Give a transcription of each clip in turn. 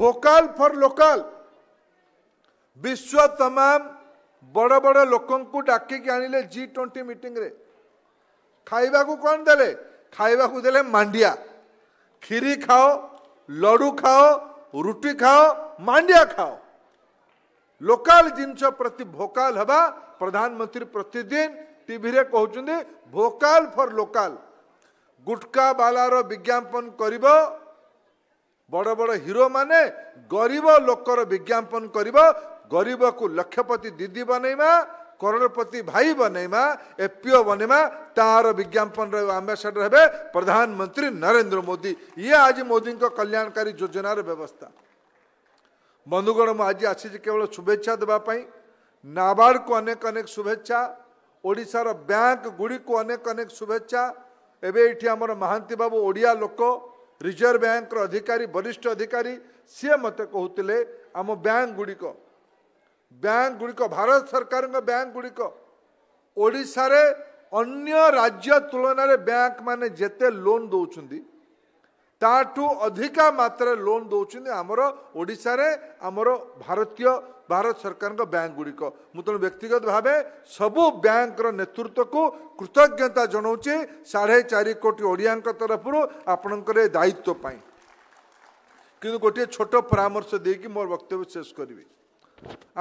vocal for local विश्व तमाम बड़ बड़ लोक डाक जी ट्वेंटी मीटिंग रे खाइबा को कौन दे खाइबा को दे मांडिया खीरी खाओ लड़ू खाओ रुटी खाओ मांडिया खाओ लोकाल जिनस प्रति भोकाल हवा प्रधानमंत्री प्रतिदिन टीवी रे कहते भोकाल फॉर लोकाल गुटका बालार विज्ञापन करब বড় বড় হিরো মানে গরিব লোকর বিজ্ঞাপন করব গরিবকু লক্ষপতি দিদি বনাইমা করোড়পতি ভাই বনাইমা এপিও বনাইমা তার বিজ্ঞাপন আম্বাসাডর হবে প্রধানমন্ত্রী নরেন্দ্র মোদি ইয়ে আজ মোদি কল্যাণকারী যোজনার ব্যবস্থা বন্ধুগণ মু আজ আসিছি কেবল শুভেচ্ছা দেওয়া নাবার্ডকু অনেক অনেক শুভেচ্ছা ওড়িশার ব্যাঙ্ক গুড়ি অনেক অনেক শুভেচ্ছা এবে এটি আমার মহান্তি বাবু ওড়িয়া লোক ରିଜର୍ଭ ବ୍ୟାଙ୍କର ଅଧିକାରୀ ବରିଷ୍ଠ ଅଧିକାରୀ ସିଏ ମୋତେ କହୁଥିଲେ ଆମ ବ୍ୟାଙ୍କ ଗୁଡ଼ିକ ବ୍ୟାଙ୍କ ଗୁଡ଼ିକ ଭାରତ ସରକାରଙ୍କ ବ୍ୟାଙ୍କ ଗୁଡ଼ିକ ଓଡ଼ିଶାରେ ଅନ୍ୟ ରାଜ୍ୟ ତୁଳନାରେ ବ୍ୟାଙ୍କ ମାନେ ଯେତେ ଲୋନ୍ ଦେଉଛନ୍ତି ତାଠୁ ଅଧିକା ମାତ୍ରାରେ ଲୋନ୍ ଦେଉଛନ୍ତି ଆମର ଓଡ଼ିଶାରେ ଆମର ଭାରତୀୟ ଭାରତ ସରକାରଙ୍କ ବ୍ୟାଙ୍କ ଗୁଡ଼ିକ ମୁଁ ତେଣୁ ବ୍ୟକ୍ତିଗତ ଭାବେ ସବୁ ବ୍ୟାଙ୍କର ନେତୃତ୍ୱକୁ କୃତଜ୍ଞତା ଜଣାଉଛି ସାଢ଼େ ଚାରି କୋଟି ଓଡ଼ିଆଙ୍କ ତରଫରୁ ଆପଣଙ୍କର ଏ ଦାୟିତ୍ୱ ପାଇଁ କିନ୍ତୁ ଗୋଟିଏ ଛୋଟ ପରାମର୍ଶ ଦେଇକି ମୋର ବକ୍ତବ୍ୟ ଶେଷ କରିବି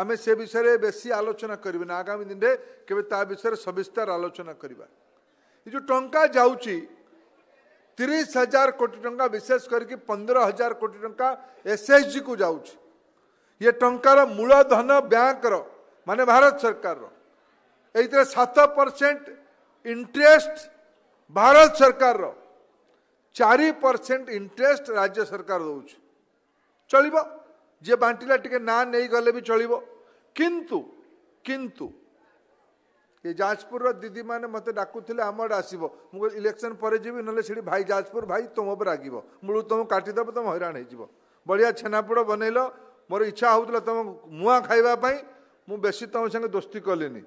ଆମେ ସେ ବିଷୟରେ ବେଶୀ ଆଲୋଚନା କରିବୁ ନା ଆଗାମୀ ଦିନରେ କେବେ ତା ବିଷୟରେ ସବିସ୍ତାର ଆଲୋଚନା କରିବା ଏ ଯେଉଁ ଟଙ୍କା ଯାଉଛି तीस हजार कोटी टाँग विशेष कर पंद्रह हजार कोटी टाँचा एस एच जी को जा ट मूलधन बैंक माने भारत सरकार सात परसेंट इंटरेस्ट भारत सरकार चार परसेंट इंटरेस्ट राज्य सरकार दौर चलो जी बांटा टे नहींगले भी चलो किंतु किंतु ଏ ଯାଜପୁରର ଦିଦିମାନେ ମୋତେ ଡାକୁଥିଲେ ଆମ ଆଡ଼େ ଆସିବ ମୁଁ କହିଲି ଇଲେକ୍ସନ୍ ପରେ ଯିବି ନହେଲେ ସେଠି ଭାଇ ଯାଜପୁର ଭାଇ ତୁମ ଉପରେ ରାଗିବ ମୂଳରୁ ତୁମକୁ କାଟିଦେବ ତୁମେ ହଇରାଣ ହୋଇଯିବ ବଢ଼ିଆ ଛେନାପୋଡ଼ ବନେଇଲ ମୋର ଇଚ୍ଛା ହେଉଥିଲା ତୁମ ମୁଆଁ ଖାଇବା ପାଇଁ ମୁଁ ବେଶୀ ତୁମ ସାଙ୍ଗେ ଦୋସ୍ତି କଲିନି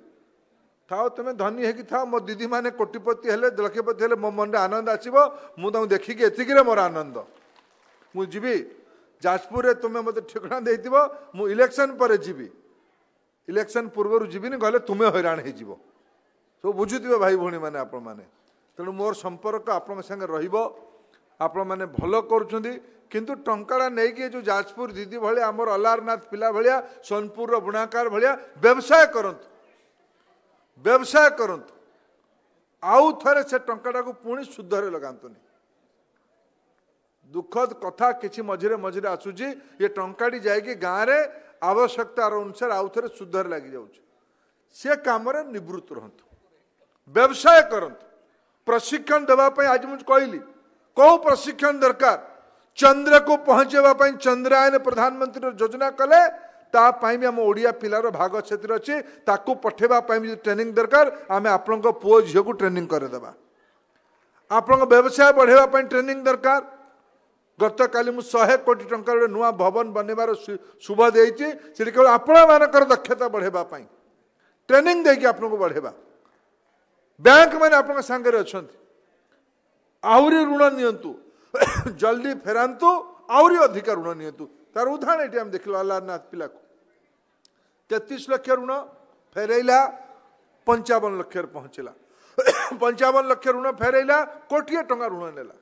ଥାଅ ତୁମେ ଧନୀ ହେଇକି ଥାଅ ମୋ ଦିଦିମାନେ କୋଟିପତି ହେଲେ ଲକ୍ଷପତି ହେଲେ ମୋ ମନରେ ଆନନ୍ଦ ଆସିବ ମୁଁ ତୁମକୁ ଦେଖିକି ଏତିକିରେ ମୋର ଆନନ୍ଦ ମୁଁ ଯିବି ଯାଜପୁରରେ ତୁମେ ମୋତେ ଠିକଣା ଦେଇଥିବ ମୁଁ ଇଲେକ୍ସନ୍ ପରେ ଯିବି ଇଲେକ୍ସନ୍ ପୂର୍ବରୁ ଯିବିନି କହିଲେ ତୁମେ ହଇରାଣ ହେଇଯିବ ସବୁ ବୁଝୁଥିବେ ଭାଇ ଭଉଣୀମାନେ ଆପଣମାନେ ତେଣୁ ମୋର ସମ୍ପର୍କ ଆପଣଙ୍କ ସାଙ୍ଗେ ରହିବ ଆପଣମାନେ ଭଲ କରୁଛନ୍ତି କିନ୍ତୁ ଟଙ୍କାଟା ନେଇକି ଏ ଯେଉଁ ଯାଜପୁର ଦିଦି ଭଳିଆ ଆମର ଅଲାରନାଥ ପିଲା ଭଳିଆ ସୋନପୁରର ବୁଣାକାର ଭଳିଆ ବ୍ୟବସାୟ କରନ୍ତୁ ବ୍ୟବସାୟ କରନ୍ତୁ ଆଉ ଥରେ ସେ ଟଙ୍କାଟାକୁ ପୁଣି ସୁଧରେ ଲଗାନ୍ତୁନି ଦୁଃଖଦ କଥା କିଛି ମଝିରେ ମଝିରେ ଆସୁଛି ଏ ଟଙ୍କାଟି ଯାଇକି ଗାଁରେ ଆବଶ୍ୟକତାର ଅନୁସାରେ ଆଉ ଥରେ ସୁଧରେ ଲାଗିଯାଉଛି ସେ କାମରେ ନିବୃତ୍ତ ରହନ୍ତୁ ବ୍ୟବସାୟ କରନ୍ତୁ ପ୍ରଶିକ୍ଷଣ ଦେବା ପାଇଁ ଆଜି ମୁଁ କହିଲି କେଉଁ ପ୍ରଶିକ୍ଷଣ ଦରକାର ଚନ୍ଦ୍ରକୁ ପହଞ୍ଚାଇବା ପାଇଁ ଚନ୍ଦ୍ରାୟନ ପ୍ରଧାନମନ୍ତ୍ରୀର ଯୋଜନା କଲେ ତା ପାଇଁ ବି ଆମ ଓଡ଼ିଆ ପିଲାର ଭାଗ ସେଥିରେ ଅଛି ତାକୁ ପଠାଇବା ପାଇଁ ବି ଟ୍ରେନିଂ ଦରକାର ଆମେ ଆପଣଙ୍କ ପୁଅ ଝିଅକୁ ଟ୍ରେନିଂ କରିଦେବା ଆପଣଙ୍କ ବ୍ୟବସାୟ ବଢ଼ାଇବା ପାଇଁ ଟ୍ରେନିଂ ଦରକାର ଗତକାଲି ମୁଁ ଶହେ କୋଟି ଟଙ୍କାର ଗୋଟେ ନୂଆ ଭବନ ବନେଇବାର ଶୁଭ ଦେଇଛି ସେଠି କେବଳ ଆପଣମାନଙ୍କର ଦକ୍ଷତା ବଢ଼େଇବା ପାଇଁ ଟ୍ରେନିଂ ଦେଇକି ଆପଣଙ୍କୁ ବଢ଼େଇବା ବ୍ୟାଙ୍କମାନେ ଆପଣଙ୍କ ସାଙ୍ଗରେ ଅଛନ୍ତି ଆହୁରି ଋଣ ନିଅନ୍ତୁ ଜଲ୍ଦି ଫେରାନ୍ତୁ ଆହୁରି ଅଧିକ ଋଣ ନିଅନ୍ତୁ ତାର ଉଦାହରଣ ଏଠି ଆମେ ଦେଖିଲୁ ଅଲାରନାଥ ପିଲାକୁ ତେତିଶ ଲକ୍ଷ ଋଣ ଫେରେଇଲା ପଞ୍ଚାବନ ଲକ୍ଷରେ ପହଞ୍ଚିଲା ପଞ୍ଚାବନ ଲକ୍ଷ ଋଣ ଫେରେଇଲା କୋଟିଏ ଟଙ୍କା ଋଣ ନେଲା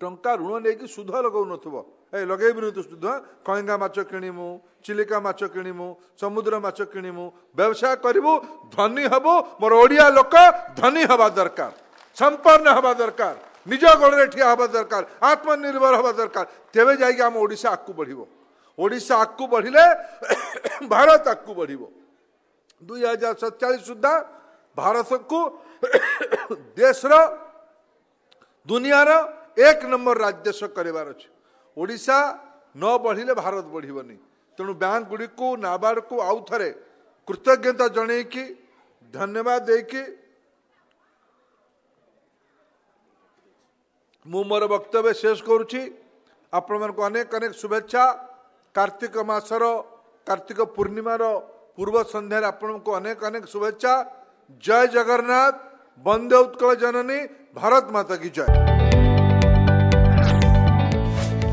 ଟଙ୍କା ଋଣ ନେଇକି ସୁଧ ଲଗାଉନଥିବ ଏ ଲଗେଇବିନି ତୁ ସୁଧ କଇଁଙ୍ଗା ମାଛ କିଣିମୁ ଚିଲିକା ମାଛ କିଣିମୁ ସମୁଦ୍ର ମାଛ କିଣିମୁ ବ୍ୟବସାୟ କରିବୁ ଧନୀ ହେବୁ ମୋର ଓଡ଼ିଆ ଲୋକ ଧନୀ ହେବା ଦରକାର ସମ୍ପନ୍ନ ହେବା ଦରକାର ନିଜ ଗୋଡ଼ରେ ଠିଆ ହେବା ଦରକାର ଆତ୍ମନିର୍ଭର ହେବା ଦରକାର ତେବେ ଯାଇକି ଆମ ଓଡ଼ିଶା ଆଗକୁ ବଢ଼ିବ ଓଡ଼ିଶା ଆଗକୁ ବଢ଼ିଲେ ଭାରତ ଆଗକୁ ବଢ଼ିବ ଦୁଇ ହଜାର ସତଚାଳିଶ ସୁଦ୍ଧା ଭାରତକୁ ଦେଶର ଦୁନିଆର এক নম্বর রাজ্যস্ব করবার অছে ওড়শা ন বড়লে ভারত বড়বনি তেমন ব্যাঙ্কগুড়ি নাবার্ডকু আউথরে কৃতজ্ঞতা জনাইকি ধন্যবাদ দিয়ে ମୁଁ ମୋର ବକ୍ତବ୍ୟ ଶେଷ କରୁଛି ଆପଣମାନଙ୍କୁ ଅନେକ ଅନେକ ଶୁଭେଚ୍ଛା କାର୍ତ୍ତିକ ମାସର କାର୍ତ୍ତିକ ପୂର୍ଣ୍ଣିମାର ପୂର୍ବ ସନ୍ଧ୍ୟାରେ ଆପଣଙ୍କୁ ଅନେକ ଅନେକ ଶୁଭେଚ୍ଛା ଜୟ ଜଗନ୍ନାଥ ବନ୍ଦେ ଉତ୍କଳ ଜନନୀ ଭାରତ ମାତା କି ଜୟ